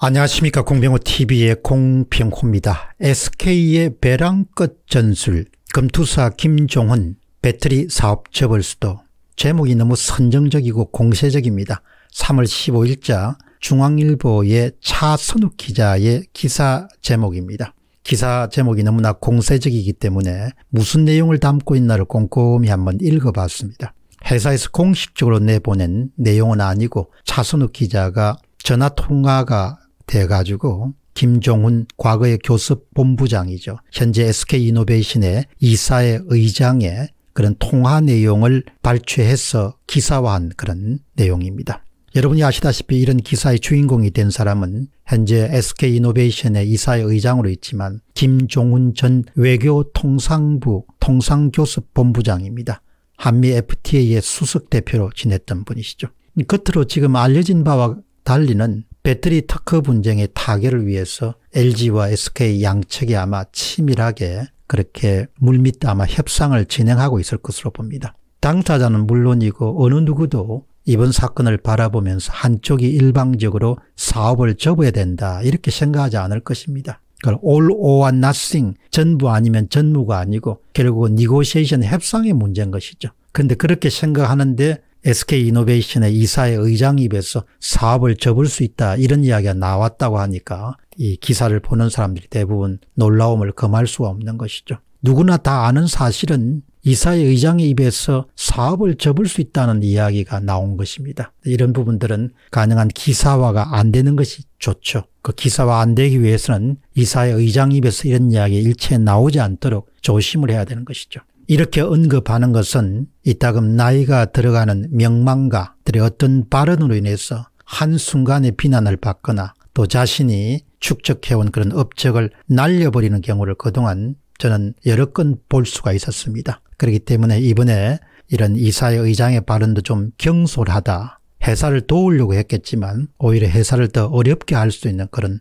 안녕하십니까 공병호TV의 공병호입니다. SK의 배랑끝 전술 금투사 김종훈 배터리 사업 접을 수도 제목이 너무 선정적이고 공세적입니다. 3월 15일자 중앙일보의 차선욱 기자의 기사 제목입니다. 기사 제목이 너무나 공세적이기 때문에 무슨 내용을 담고 있나를 꼼꼼히 한번 읽어봤습니다. 회사에서 공식적으로 내보낸 내용은 아니고 차선욱 기자가 전화 통화가 돼가지고 김종훈 과거의 교습본부장이죠. 현재 SK이노베이션의 이사의 의장의 그런 통화 내용을 발췌해서 기사화한 그런 내용입니다. 여러분이 아시다시피 이런 기사의 주인공이 된 사람은 현재 SK이노베이션의 이사의 의장으로 있지만 김종훈 전 외교통상부 통상교습본부장입니다. 한미 FTA의 수석대표로 지냈던 분이시죠. 겉으로 지금 알려진 바와 달리는 배터리 특허 분쟁의 타결을 위해서 LG와 SK 양측이 아마 치밀하게 그렇게 물밑 아마 협상을 진행하고 있을 것으로 봅니다. 당사자는 물론이고 어느 누구도 이번 사건을 바라보면서 한쪽이 일방적으로 사업을 접어야 된다 이렇게 생각하지 않을 것입니다. 그러니까 all or nothing 전부 아니면 전무가 아니고 결국은 니고시에이션 협상의 문제인 것이죠. 그런데 그렇게 생각하는데 SK이노베이션의 이사의 의장 입에서 사업을 접을 수 있다 이런 이야기가 나왔다고 하니까 이 기사를 보는 사람들이 대부분 놀라움을 금할 수가 없는 것이죠. 누구나 다 아는 사실은 이사의 의장의 입에서 사업을 접을 수 있다는 이야기가 나온 것입니다. 이런 부분들은 가능한 기사화가 안 되는 것이 좋죠. 그 기사화 안 되기 위해서는 이사의 의장 입에서 이런 이야기 일체 나오지 않도록 조심을 해야 되는 것이죠. 이렇게 언급하는 것은 이따금 나이가 들어가는 명망가 들의 어떤 발언으로 인해서 한순간에 비난을 받거나 또 자신이 축적해온 그런 업적을 날려버리는 경우를 그동안 저는 여러 건 볼 수가 있었습니다. 그렇기 때문에 이번에 이런 이사의 의장의 발언도 좀 경솔하다 회사를 도우려고 했겠지만 오히려 회사를 더 어렵게 할 수 있는 그런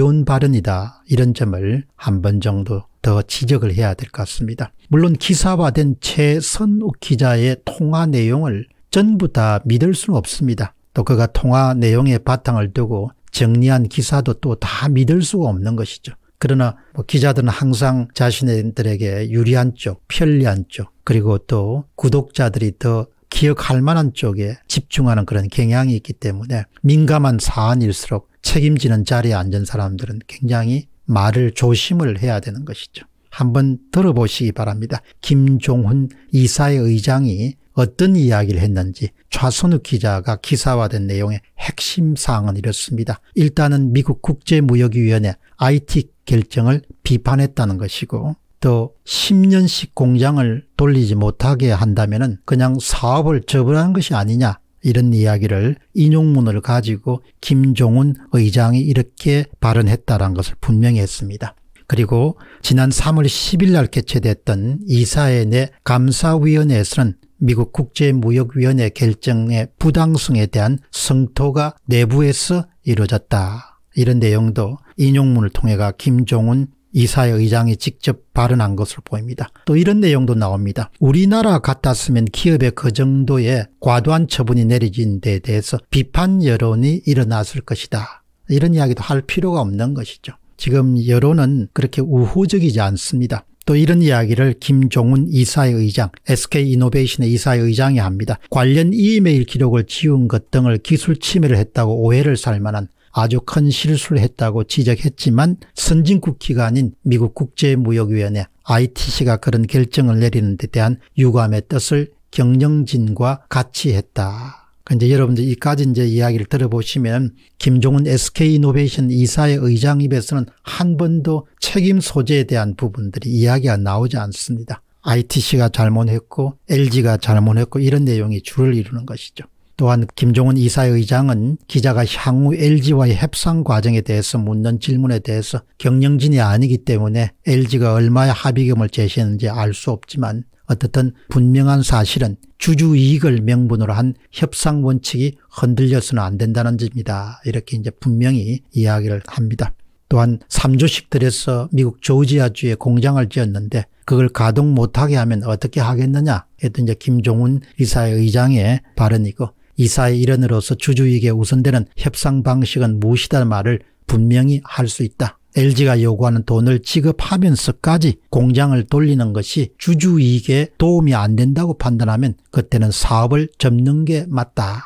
가벼운 발언이다. 이런 점을 한 번 정도 더 지적을 해야 될 것 같습니다. 물론 기사화된 최선욱 기자의 통화 내용을 전부 다 믿을 수는 없습니다. 또 그가 통화 내용의 바탕을 두고 정리한 기사도 또 다 믿을 수가 없는 것이죠. 그러나 뭐 기자들은 항상 자신들에게 유리한 쪽, 편리한 쪽, 그리고 또 구독자들이 더 기억할 만한 쪽에 집중하는 그런 경향이 있기 때문에 민감한 사안일수록 책임지는 자리에 앉은 사람들은 굉장히 말을 조심을 해야 되는 것이죠. 한번 들어보시기 바랍니다. 김종훈 이사의 의장이 어떤 이야기를 했는지 좌선우 기자가 기사화된 내용의 핵심 사항은 이렇습니다. 일단은 미국 국제무역위원회 IT 결정을 비판했다는 것이고 더 10년씩 공장을 돌리지 못하게 한다면 그냥 사업을 접으라는 것이 아니냐 이런 이야기를 인용문을 가지고 김종훈 의장이 이렇게 발언했다는 것을 분명히 했습니다. 그리고 지난 3월 10일 날 개최됐던 이사회 내 감사위원회에서는 미국 국제무역위원회 결정의 부당성에 대한 성토가 내부에서 이루어졌다. 이런 내용도 인용문을 통해가 김종훈 이사야 의장이 직접 발언한 것으로 보입니다. 또 이런 내용도 나옵니다. 우리나라 같았으면 기업의 그 정도의 과도한 처분이 내려진 데 대해서 비판 여론이 일어났을 것이다. 이런 이야기도 할 필요가 없는 것이죠. 지금 여론은 그렇게 우호적이지 않습니다. 또 이런 이야기를 김종훈 이사의 의장, SK이노베이션의 이사의 의장이 합니다. 관련 이메일 기록을 지운 것 등을 기술 침해를 했다고 오해를 살 만한 아주 큰 실수를 했다고 지적했지만 선진국기관인 미국 국제무역위원회 ITC가 그런 결정을 내리는 데 대한 유감의 뜻을 경영진과 같이 했다. 그 이제 여러분들 이까지 이제 이야기를 들어보시면 김종은 SK이노베이션 이사의 의장 입에서는 한 번도 책임 소재에 대한 부분들이 이야기가 나오지 않습니다. ITC가 잘못했고 LG가 잘못했고 이런 내용이 줄을 이루는 것이죠. 또한 김종은 이사의장은 기자가 향후 LG와의 협상 과정에 대해서 묻는 질문에 대해서 경영진이 아니기 때문에 LG가 얼마의 합의금을 제시했는지 알 수 없지만 어떻든 분명한 사실은 주주 이익을 명분으로 한 협상 원칙이 흔들려서는 안 된다는 점니다 이렇게 이제 분명히 이야기를 합니다. 또한 3조씩 들여서 미국 조지아주의 공장을 지었는데 그걸 가동 못하게 하면 어떻게 하겠느냐. 이랬던 이제 김종훈 이사의 의장의 발언이고 이사의 일원으로서 주주에게 우선되는 협상 방식은 무엇이다 말을 분명히 할 수 있다. LG가 요구하는 돈을 지급하면서까지 공장을 돌리는 것이 주주이익에 도움이 안 된다고 판단하면 그때는 사업을 접는 게 맞다.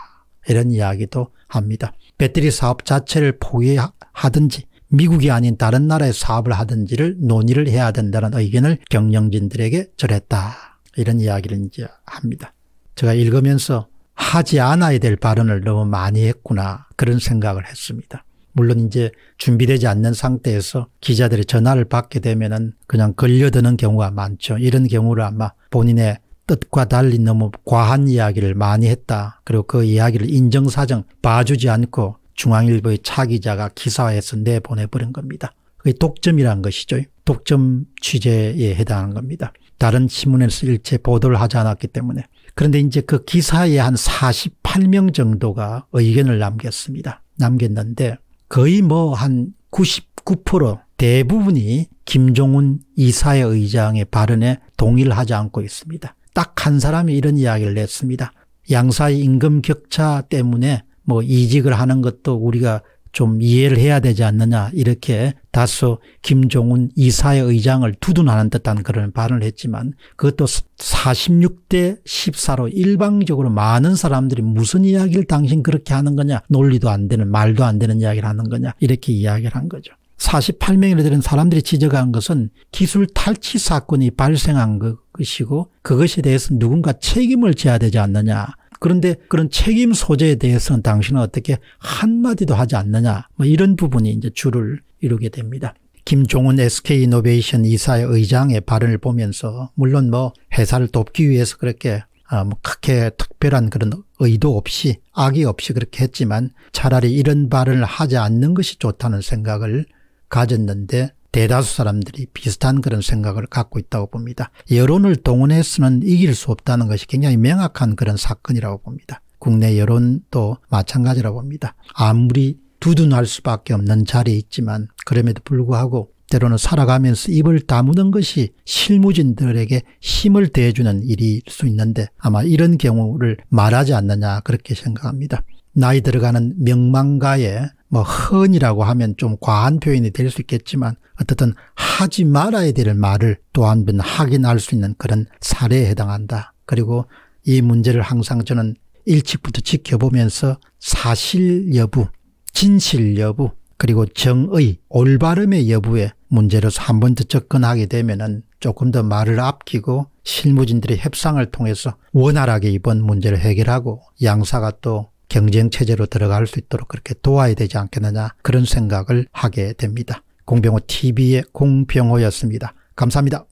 이런 이야기도 합니다. 배터리 사업 자체를 포기하든지 미국이 아닌 다른 나라의 사업을 하든지를 논의를 해야 된다는 의견을 경영진들에게 절했다. 이런 이야기를 이제 합니다. 제가 읽으면서 하지 않아야 될 발언을 너무 많이 했구나 그런 생각을 했습니다. 물론 이제 준비되지 않는 상태에서 기자들이 전화를 받게 되면은 그냥 걸려드는 경우가 많죠. 이런 경우를 아마 본인의 뜻과 달리 너무 과한 이야기를 많이 했다. 그리고 그 이야기를 인정사정 봐주지 않고 중앙일보의 차 기자가 기사화해서 내보내버린 겁니다. 그게 독점이란 것이죠. 독점 취재에 해당하는 겁니다. 다른 신문에서 일체 보도를 하지 않았기 때문에 그런데 이제 그 기사에 한 48명 정도가 의견을 남겼습니다. 남겼는데 거의 뭐 한 99% 대부분이 김종훈 이사회 의장의 발언에 동의를 하지 않고 있습니다. 딱 한 사람이 이런 이야기를 냈습니다. 양사의 임금 격차 때문에 뭐 이직을 하는 것도 우리가 좀 이해를 해야 되지 않느냐 이렇게 다소 김종훈 이사의 의장을 두둔하는 듯한 그런 발언을 했지만 그것도 46대 14로 일방적으로 많은 사람들이 무슨 이야기를 당신 그렇게 하는 거냐 논리도 안 되는 말도 안 되는 이야기를 하는 거냐 이렇게 이야기를 한 거죠. 4 8명이라 되는 사람들이 지적한 것은 기술 탈취 사건이 발생한 것이고 그것에 대해서 누군가 책임을 져야 되지 않느냐 그런데 그런 책임 소재에 대해서는 당신은 어떻게 한마디도 하지 않느냐 뭐 이런 부분이 이제 주를 이루게 됩니다. 김종훈 SK이노베이션 이사의 의장의 발언을 보면서 물론 뭐 회사를 돕기 위해서 그렇게 아, 뭐 크게 특별한 그런 의도 없이 악의 없이 그렇게 했지만 차라리 이런 발언을 하지 않는 것이 좋다는 생각을 가졌는데 대다수 사람들이 비슷한 그런 생각을 갖고 있다고 봅니다. 여론을 동원해서는 이길 수 없다는 것이 굉장히 명확한 그런 사건이라고 봅니다. 국내 여론도 마찬가지라고 봅니다. 아무리 두둔할 수밖에 없는 자리에 있지만 그럼에도 불구하고 때로는 살아가면서 입을 다무는 것이 실무진들에게 힘을 대주는 일일 수 있는데 아마 이런 경우를 말하지 않느냐 그렇게 생각합니다. 나이 들어가는 명망가에 뭐흔이라고 하면 좀 과한 표현이 될 수 있겠지만 어떻든 하지 말아야 될 말을 또 한번 하긴 할수 있는 그런 사례에 해당한다. 그리고 이 문제를 항상 저는 일찍부터 지켜보면서 사실 여부, 진실 여부, 그리고 정의, 올바름의 여부에 문제로서 한 번 더 접근하게 되면은 조금 더 말을 아끼고 실무진들의 협상을 통해서 원활하게 이번 문제를 해결하고 양사가 또 경쟁 체제로 들어갈 수 있도록 그렇게 도와야 되지 않겠느냐 그런 생각을 하게 됩니다. 공병호 TV의 공병호였습니다. 감사합니다.